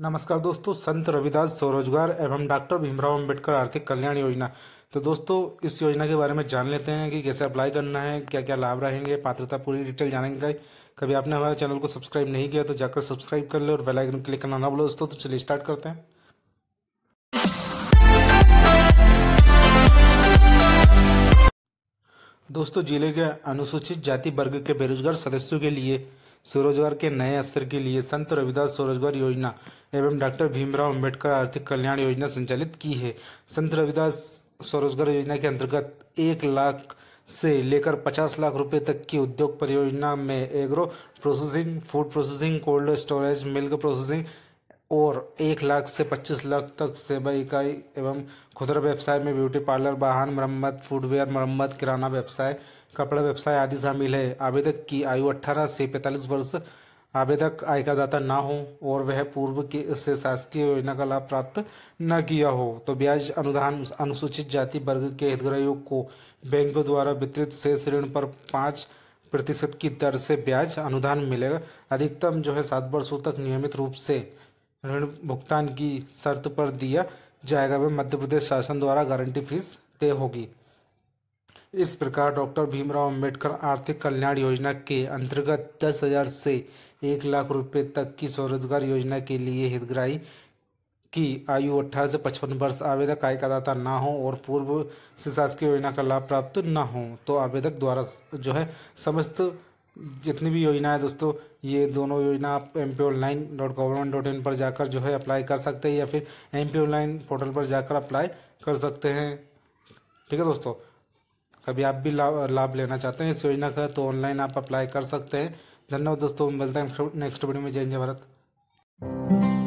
नमस्कार दोस्तों संत रविदास स्वरोजगार एवं डॉक्टर भीमराव अंबेडकर आर्थिक कल्याण योजना तो दोस्तों इस योजना के बारे में जान लेते हैं कि कैसे अप्लाई करना है क्या क्या लाभ रहेंगे पात्रता पूरी डिटेल जानेंगे कभी आपने हमारे चैनल को सब्सक्राइब नहीं किया तो जाकर सब्सक्राइब कर ले और बेलाइकन क्लिक करना ना बोलो दोस्तों तो चलिए स्टार्ट करते हैं दोस्तों जिले के अनुसूचित जाति वर्ग के बेरोजगार सदस्यों के लिए स्वरोजगार के नए अवसर के लिए संत रविदास स्वरोजगार योजना एवं डॉक्टर भीमराव अम्बेडकर आर्थिक कल्याण योजना संचालित की है संत रविदास स्वरोजगार योजना के अंतर्गत एक लाख से लेकर 50 लाख रुपए तक की उद्योग परियोजना में agro processing food processing cold storage milk processing और एक लाख से पच्चीस लाख तक सेवा इकाई एवं खुदरा व्यवसाय में ब्यूटी पार्लर वाहन मरम्मत फूडवेयर मरम्मत किराना व्यवसाय कपड़ा व्यवसाय आदि शामिल है आवेदक की आयु 18 से 45 वर्ष आवेदक आयकरदाता ना हो और वह पूर्व के से शासकीय योजना का लाभ प्राप्त न किया हो तो ब्याज अनुदान अनुसूचित जाति वर्ग के हितग्राहियों को बैंकों द्वारा वितरित शेष ऋण पर पाँच प्रतिशत की दर से ब्याज अनुदान मिलेगा अधिकतम जो है सात वर्षों तक नियमित रूप से ऋण भुगतान की शर्त पर दिया जाएगा वह मध्य प्रदेश शासन द्वारा गारंटी फीस तय होगी इस प्रकार डॉक्टर भीमराव अम्बेडकर आर्थिक कल्याण योजना के अंतर्गत दस हजार से एक लाख रुपए तक की स्वरोजगार योजना के लिए हितग्राही की आयु अठारह से पचपन वर्ष आवेदक आयकरदाता ना हो और पूर्व से शासकीय योजना का लाभ प्राप्त ना हो तो आवेदक द्वारा जो है समस्त जितनी भी योजना है दोस्तों ये दोनों योजना आप M P online dot government dot in पर जाकर जो है अप्लाई कर सकते हैं या फिर एम पी ऑनलाइन पोर्टल पर जाकर अप्लाई कर सकते हैं ठीक है दोस्तों कभी आप भी लाभ लेना चाहते हैं इस योजना का तो ऑनलाइन आप अप्लाई कर सकते हैं धन्यवाद दोस्तों मिलते हैं नेक्स्ट वीडियो में जय जय भारत